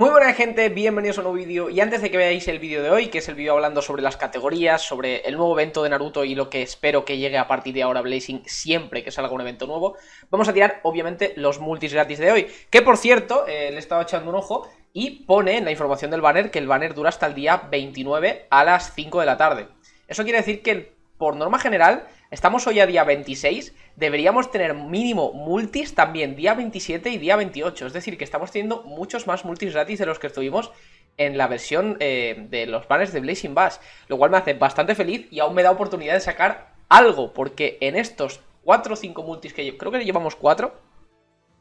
Muy buena gente, bienvenidos a un nuevo vídeo y antes de que veáis el vídeo de hoy, que es el vídeo hablando sobre las categorías, sobre el nuevo evento de Naruto y lo que espero que llegue a partir de ahora Blazing siempre que salga un evento nuevo, vamos a tirar obviamente los multis gratis de hoy, que por cierto, eh, le he estado echando un ojo y pone en la información del banner que el banner dura hasta el día 29 a las 5 de la tarde. Eso quiere decir que por norma general Estamos hoy a día 26, deberíamos tener mínimo multis también día 27 y día 28. Es decir, que estamos teniendo muchos más multis gratis de los que estuvimos en la versión eh, de los banners de Blazing Bass. Lo cual me hace bastante feliz y aún me da oportunidad de sacar algo. Porque en estos 4 o 5 multis que creo que llevamos 4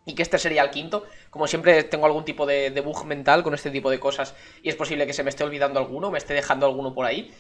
y que este sería el quinto. Como siempre tengo algún tipo de, de bug mental con este tipo de cosas y es posible que se me esté olvidando alguno, me esté dejando alguno por ahí.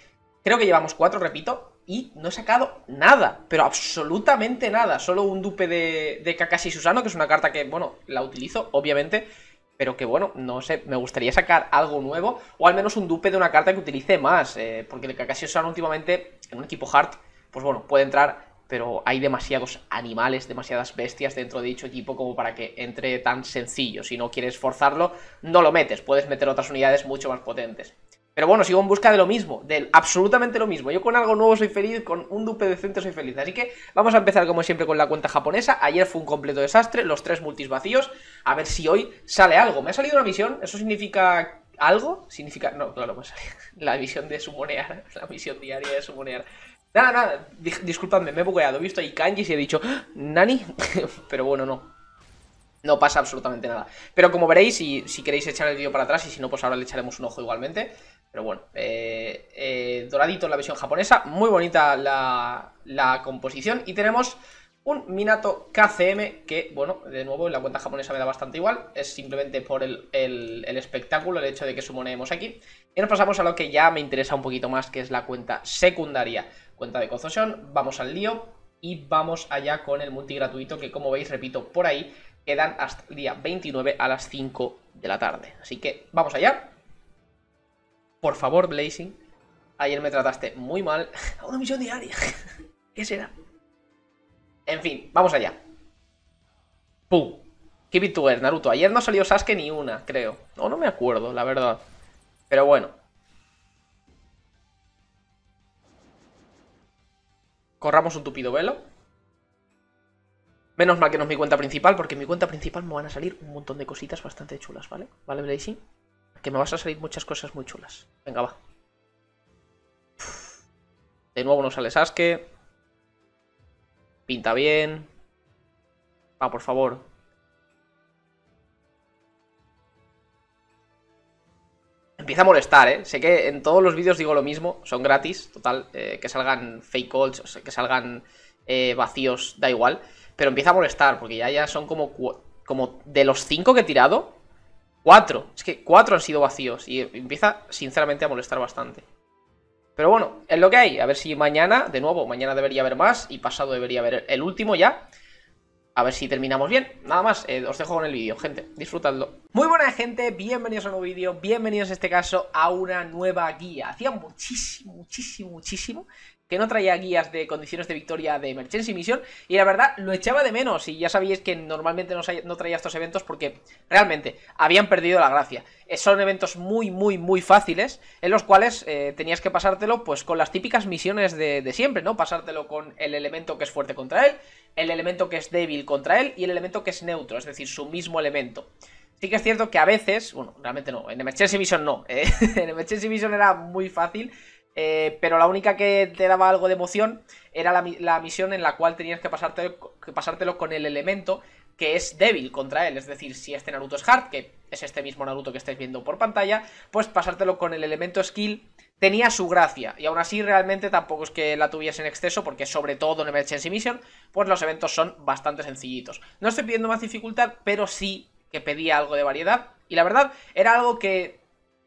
Creo que llevamos 4, repito, y no he sacado nada, pero absolutamente nada. Solo un dupe de, Kakashi Susano, que es una carta que, bueno, la utilizo, obviamente, pero que, bueno, no sé, me gustaría sacar algo nuevo, o al menos un dupe de una carta que utilice más, eh, porque el Kakashi Susano últimamente, en un equipo hard, pues bueno, puede entrar, pero hay demasiados animales, demasiadas bestias dentro de dicho equipo como para que entre tan sencillo. Si no quieres forzarlo, no lo metes, puedes meter otras unidades mucho más potentes. Pero bueno, sigo en busca de lo mismo, del absolutamente lo mismo. Yo con algo nuevo soy feliz, con un dupe decente soy feliz. Así que vamos a empezar como siempre con la cuenta japonesa. Ayer fue un completo desastre, los tres multis vacíos. A ver si hoy sale algo. Me ha salido una misión, eso significa algo. Significa. No, claro, pues la misión de sumonear, la misión diaria de sumonear. Nada, nada, me he bugueado. He visto ahí kanjis y he dicho, ah, ¿nani? Pero bueno, no. No pasa absolutamente nada. Pero como veréis, y si queréis echar el vídeo para atrás, y si no, pues ahora le echaremos un ojo igualmente. Pero bueno, eh, eh, doradito en la versión japonesa, muy bonita la, composición. Y tenemos un Minato KCM que, bueno, de nuevo en la cuenta japonesa me da bastante igual. Es simplemente por el, espectáculo, el hecho de que sumonemos aquí. Y nos pasamos a lo que ya me interesa un poquito más, que es la cuenta secundaria. Cuenta de concesión, vamos al lío y vamos allá con el multi gratuito que como veis, repito, por ahí quedan hasta el día 29 a las 5 de la tarde. Así que vamos allá. Por favor, Blazing. Ayer me trataste muy mal. A una misión diaria. ¿Qué será? En fin, vamos allá. ¡Pum! Keep it Naruto. Ayer no salió Sasuke ni una, creo. No, no me acuerdo, la verdad. Pero bueno. Corramos un tupido velo. Menos mal que no es mi cuenta principal, porque en mi cuenta principal me van a salir un montón de cositas bastante chulas, ¿vale? ¿Vale, Blazing? Que me vas a salir muchas cosas muy chulas. Venga, va. De nuevo no sale Sasuke. Pinta bien. Va, por favor. Empieza a molestar, ¿eh? Sé que en todos los vídeos digo lo mismo. Son gratis. Total, eh, que salgan fake calls, que salgan eh, vacíos, da igual. Pero empieza a molestar, porque ya, ya son como, como... De los cinco que he tirado, Cuatro. Es que cuatro han sido vacíos. Y empieza, sinceramente, a molestar bastante. Pero bueno, es lo que hay. A ver si mañana, de nuevo, mañana debería haber más. Y pasado debería haber el último ya. A ver si terminamos bien. Nada más, eh, os dejo con el vídeo, gente. Disfrutadlo. Muy buena gente, bienvenidos a un nuevo vídeo. Bienvenidos en este caso a una nueva guía. Hacía muchísimo, muchísimo, muchísimo que no traía guías de condiciones de victoria de Emergency Mission y la verdad lo echaba de menos y ya sabíais que normalmente no traía estos eventos porque realmente habían perdido la gracia. Eh, son eventos muy, muy, muy fáciles en los cuales eh, tenías que pasártelo pues con las típicas misiones de, siempre, ¿no? Pasártelo con el elemento que es fuerte contra él, el elemento que es débil contra él y el elemento que es neutro, es decir, su mismo elemento. Sí que es cierto que a veces, bueno, realmente no, en Emergency Mission no, eh, en Emergency Mission era muy fácil, eh, pero la única que te daba algo de emoción era la, misión en la cual tenías que pasártelo, con el elemento que es débil contra él. Es decir, si este Naruto es hard, que es este mismo Naruto que estáis viendo por pantalla, pues pasártelo con el elemento skill tenía su gracia. Y aún así, realmente tampoco es que la tuviese en exceso, porque sobre todo en Emergency Mission, pues los eventos son bastante sencillitos. No estoy pidiendo más dificultad, pero sí que pedía algo de variedad. Y la verdad, era algo que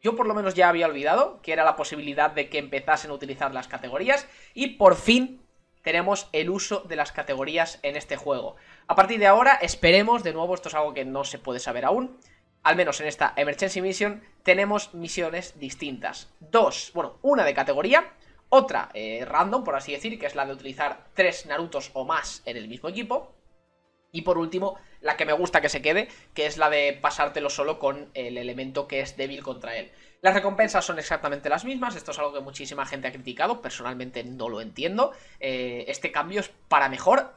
yo por lo menos ya había olvidado, que era la posibilidad de que empezasen a utilizar las categorías, y por fin tenemos el uso de las categorías en este juego. A partir de ahora, esperemos, de nuevo, esto es algo que no se puede saber aún, al menos en esta Emergency Mission, tenemos misiones distintas. Dos, bueno, una de categoría, otra eh, random, por así decir, que es la de utilizar tres Narutos o más en el mismo equipo, y por último, la que me gusta que se quede, que es la de pasártelo solo con el elemento que es débil contra él. Las recompensas son exactamente las mismas, esto es algo que muchísima gente ha criticado, personalmente no lo entiendo. Eh, este cambio es para mejor,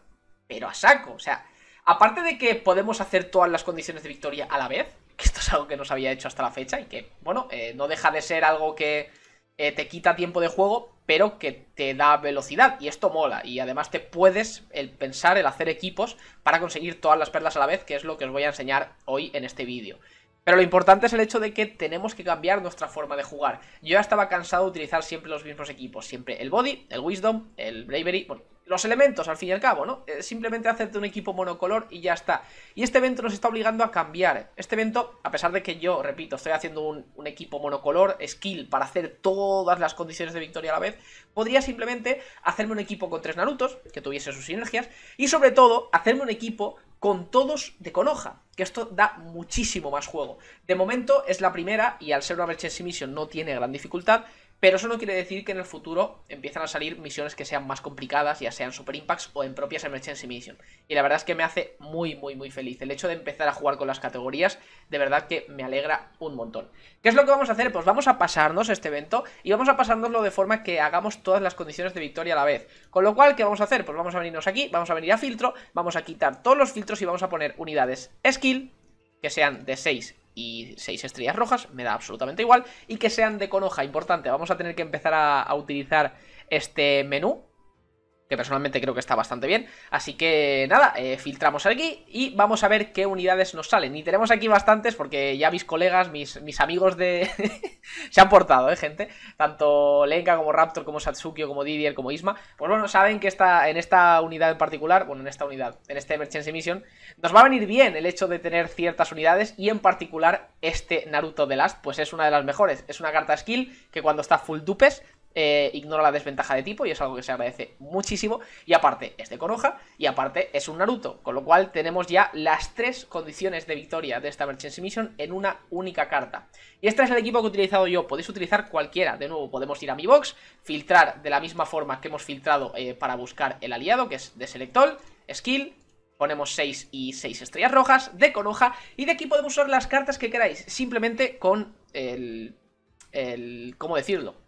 pero a saco. O sea, aparte de que podemos hacer todas las condiciones de victoria a la vez, que esto es algo que no había hecho hasta la fecha y que, bueno, eh, no deja de ser algo que eh, te quita tiempo de juego, pero que te da velocidad y esto mola. Y además te puedes el pensar, el hacer equipos para conseguir todas las perlas a la vez, que es lo que os voy a enseñar hoy en este vídeo. Pero lo importante es el hecho de que tenemos que cambiar nuestra forma de jugar. Yo ya estaba cansado de utilizar siempre los mismos equipos. Siempre el Body, el Wisdom, el Bravery... Bueno, los elementos, al fin y al cabo, ¿no? Simplemente hacerte un equipo monocolor y ya está. Y este evento nos está obligando a cambiar. Este evento, a pesar de que yo, repito, estoy haciendo un, equipo monocolor, skill, para hacer todas las condiciones de victoria a la vez, podría simplemente hacerme un equipo con tres Narutos, que tuviese sus sinergias, y sobre todo, hacerme un equipo con todos de conoja que esto da muchísimo más juego. De momento es la primera y al ser una Merchant Mission no tiene gran dificultad, pero eso no quiere decir que en el futuro empiezan a salir misiones que sean más complicadas, ya sean Super Impacts o en propias Emergency Mission. Y la verdad es que me hace muy, muy, muy feliz. El hecho de empezar a jugar con las categorías, de verdad que me alegra un montón. ¿Qué es lo que vamos a hacer? Pues vamos a pasarnos este evento y vamos a pasarnoslo de forma que hagamos todas las condiciones de victoria a la vez. Con lo cual, ¿qué vamos a hacer? Pues vamos a venirnos aquí, vamos a venir a filtro, vamos a quitar todos los filtros y vamos a poner unidades skill que sean de 6 y 6 estrellas rojas, me da absolutamente igual. Y que sean de hoja, importante, vamos a tener que empezar a, a utilizar este menú que personalmente creo que está bastante bien. Así que nada, eh, filtramos aquí y vamos a ver qué unidades nos salen. Y tenemos aquí bastantes porque ya mis colegas, mis, mis amigos de... se han portado, ¿eh, gente? Tanto Lenka como Raptor, como Satsukio, como Didier, como Isma. Pues bueno, saben que está en esta unidad en particular, bueno, en esta unidad, en este Emergency Mission, nos va a venir bien el hecho de tener ciertas unidades y en particular este Naruto de Last, pues es una de las mejores. Es una carta skill que cuando está full dupes eh, ignora la desventaja de tipo y es algo que se agradece muchísimo. Y aparte es de conoja y aparte es un Naruto, con lo cual tenemos ya las tres condiciones de victoria de esta Merchant Mission en una única carta. Y este es el equipo que he utilizado yo, podéis utilizar cualquiera, de nuevo podemos ir a mi box, filtrar de la misma forma que hemos filtrado eh, para buscar el aliado, que es de Selectol, Skill, ponemos 6 y 6 estrellas rojas, de conoja y de aquí podemos usar las cartas que queráis, simplemente con el... el ¿Cómo decirlo?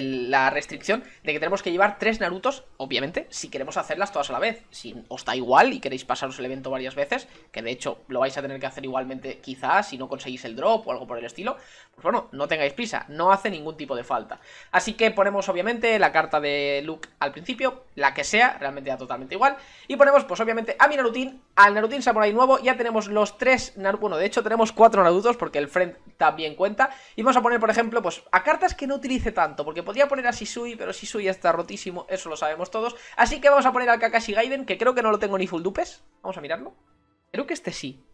la restricción de que tenemos que llevar tres Narutos, obviamente, si queremos hacerlas todas a la vez. Si os da igual y queréis pasaros el evento varias veces, que de hecho lo vais a tener que hacer igualmente quizás si no conseguís el drop o algo por el estilo, bueno, no tengáis prisa, no hace ningún tipo de falta. Así que ponemos obviamente la carta de Luke al principio, la que sea, realmente da totalmente igual. Y ponemos pues obviamente a mi Narutin, al Narutin Samurai nuevo, ya tenemos los tres, Naruto, bueno de hecho tenemos cuatro Narutos porque el Friend también cuenta. Y vamos a poner por ejemplo pues a cartas que no utilice tanto, porque podría poner a Shisui, pero Shisui está rotísimo, eso lo sabemos todos. Así que vamos a poner al Kakashi Gaiden, que creo que no lo tengo ni full dupes, vamos a mirarlo. Creo que este sí.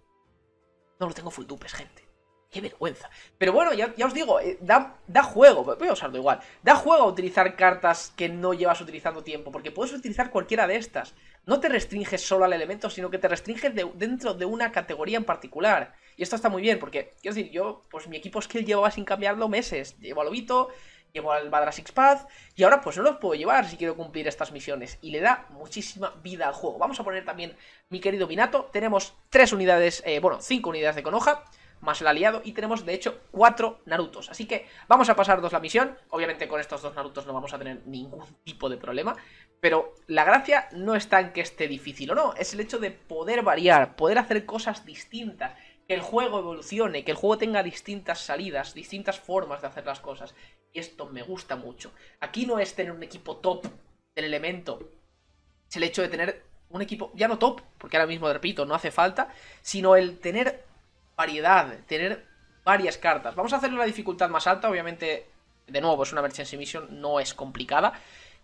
No lo tengo full dupes, gente. ¡Qué vergüenza! Pero bueno, ya, os digo, eh, da, juego, voy a usarlo igual. Da juego a utilizar cartas que no llevas utilizando tiempo, porque puedes utilizar cualquiera de estas. No te restringes solo al elemento, sino que te restringes dentro de una categoría en particular. Y esto está muy bien, porque, quiero decir, yo, pues mi equipo skill llevaba sin cambiarlo meses. Llevo al Lobito, llevo al six Path, y ahora pues no los puedo llevar si quiero cumplir estas misiones. Y le da muchísima vida al juego. Vamos a poner también mi querido Minato. Tenemos tres unidades, eh, bueno, cinco unidades de Konoha más el aliado y tenemos de hecho cuatro Narutos. Así que vamos a pasar dos la misión, obviamente con estos dos Narutos no vamos a tener ningún tipo de problema, pero la gracia no está en que esté difícil o no, es el hecho de poder variar, poder hacer cosas distintas, que el juego evolucione, que el juego tenga distintas salidas, distintas formas de hacer las cosas. Y esto me gusta mucho. Aquí no es tener un equipo top del elemento, es el hecho de tener un equipo, ya no top, porque ahora mismo repito, no hace falta, sino el tener variedad, tener varias cartas. Vamos a hacerle la dificultad más alta, obviamente, de nuevo, es una Merchant's Mission, no es complicada.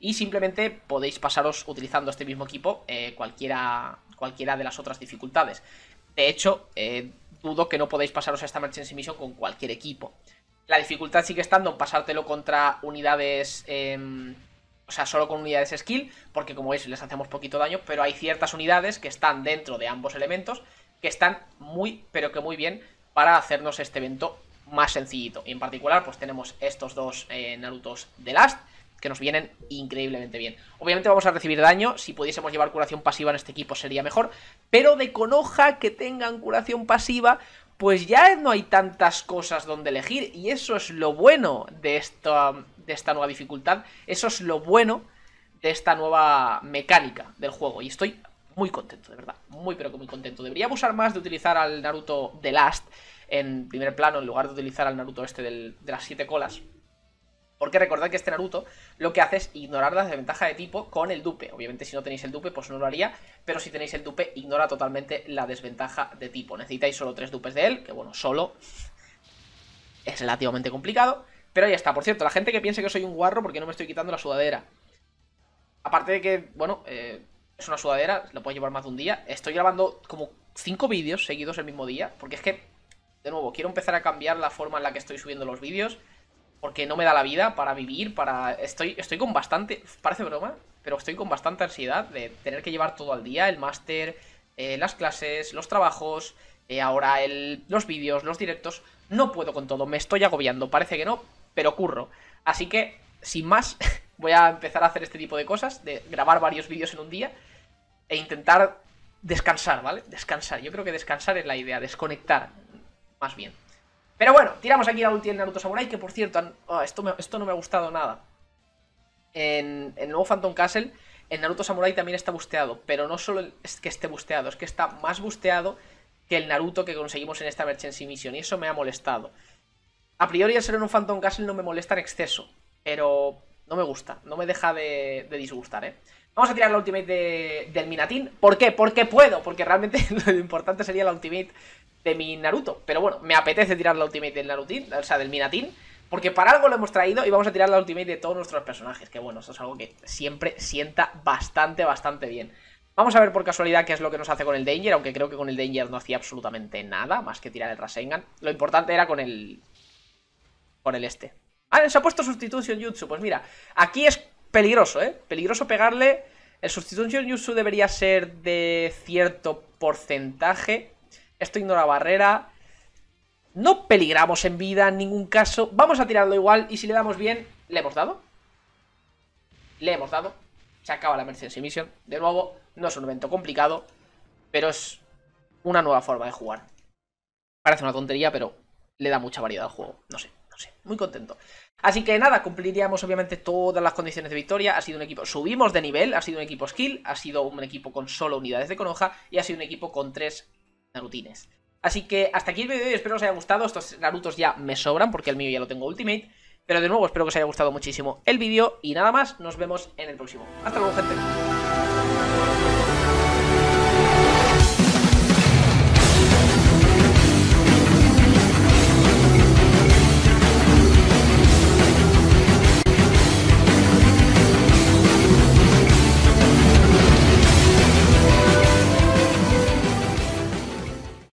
Y simplemente podéis pasaros utilizando este mismo equipo eh, cualquiera, cualquiera de las otras dificultades. De hecho, eh, dudo que no podéis pasaros a esta Merchant's Mission con cualquier equipo. La dificultad sigue estando en pasártelo contra unidades... Em, o sea, solo con unidades skill, porque como veis les hacemos poquito daño, pero hay ciertas unidades que están dentro de ambos elementos que están muy, pero que muy bien para hacernos este evento más sencillito. Y en particular, pues tenemos estos dos eh, Narutos de Last, que nos vienen increíblemente bien. Obviamente vamos a recibir daño, si pudiésemos llevar curación pasiva en este equipo sería mejor, pero de conoja que tengan curación pasiva, pues ya no hay tantas cosas donde elegir, y eso es lo bueno de de esta nueva dificultad, eso es lo bueno de esta nueva mecánica del juego, y estoy muy contento, de verdad. Muy, pero que muy contento. Debería usar más de utilizar al Naruto de Last en primer plano en lugar de utilizar al Naruto este de las siete colas. Porque recordad que este Naruto lo que hace es ignorar la desventaja de tipo con el dupe. Obviamente si no tenéis el dupe pues no lo haría, pero si tenéis el dupe ignora totalmente la desventaja de tipo. Necesitáis solo tres dupes de él, que bueno, solo es relativamente complicado. Pero ya está, por cierto, la gente que piense que soy un guarro porque no me estoy quitando la sudadera. Aparte de que, bueno, eh, es una sudadera, la puedo llevar más de un día. Estoy grabando como cinco vídeos seguidos el mismo día, porque es que, de nuevo, quiero empezar a cambiar la forma en la que estoy subiendo los vídeos, porque no me da la vida para vivir, para... Estoy, estoy con bastante, parece broma, pero estoy con bastante ansiedad de tener que llevar todo al día, el máster, eh, las clases, los trabajos, eh, ahora el... los vídeos, los directos. No puedo con todo, me estoy agobiando, parece que no, pero curro. Así que, sin más, voy a empezar a hacer este tipo de cosas, de grabar varios vídeos en un día e intentar descansar, ¿vale? Descansar. Yo creo que descansar es la idea, desconectar, más bien. Pero bueno, tiramos aquí la ulti del Naruto Samurai, que por cierto, ah, esto, esto no me ha gustado nada. En el nuevo Phantom Castle, el Naruto Samurai también está busteado, pero no solo es que esté busteado, es que está más busteado que el Naruto que conseguimos en esta Emergency Mission, y eso me ha molestado. A priori, el ser en un Phantom Castle no me molesta en exceso, pero no me gusta, no me deja de, disgustar, ¿eh? Vamos a tirar la ultimate del Minatin. ¿Por qué? Porque puedo, porque realmente lo importante sería la ultimate de mi Naruto. Pero bueno, me apetece tirar la ultimate del Naruto, o sea, del Minatin. Porque para algo lo hemos traído y vamos a tirar la ultimate de todos nuestros personajes. Que bueno, eso es algo que siempre sienta bastante, bastante bien. Vamos a ver por casualidad qué es lo que nos hace con el Danger, aunque creo que con el Danger no hacía absolutamente nada, más que tirar el Rasengan. Lo importante era con el... con el este. Ah, se ha puesto sustitución Jutsu. Pues mira, aquí es peligroso, ¿eh? Peligroso pegarle. El Substitution Jutsu debería ser de cierto porcentaje. Esto ignora barrera. No peligramos en vida en ningún caso. Vamos a tirarlo igual y si le damos bien, le hemos dado. Le hemos dado. Se acaba la Mercedes Mission. De nuevo, no es un evento complicado, pero es una nueva forma de jugar. Parece una tontería, pero le da mucha variedad al juego. No sé muy contento. Así que nada, cumpliríamos obviamente todas las condiciones de victoria. Ha sido un equipo, subimos de nivel, ha sido un equipo skill, ha sido un equipo con solo unidades de conoja y ha sido un equipo con tres Narutines. Así que hasta aquí el vídeo hoy, espero que os haya gustado. Estos Narutos ya me sobran porque el mío ya lo tengo Ultimate. Pero de nuevo espero que os haya gustado muchísimo el vídeo y nada más, nos vemos en el próximo. Hasta luego gente.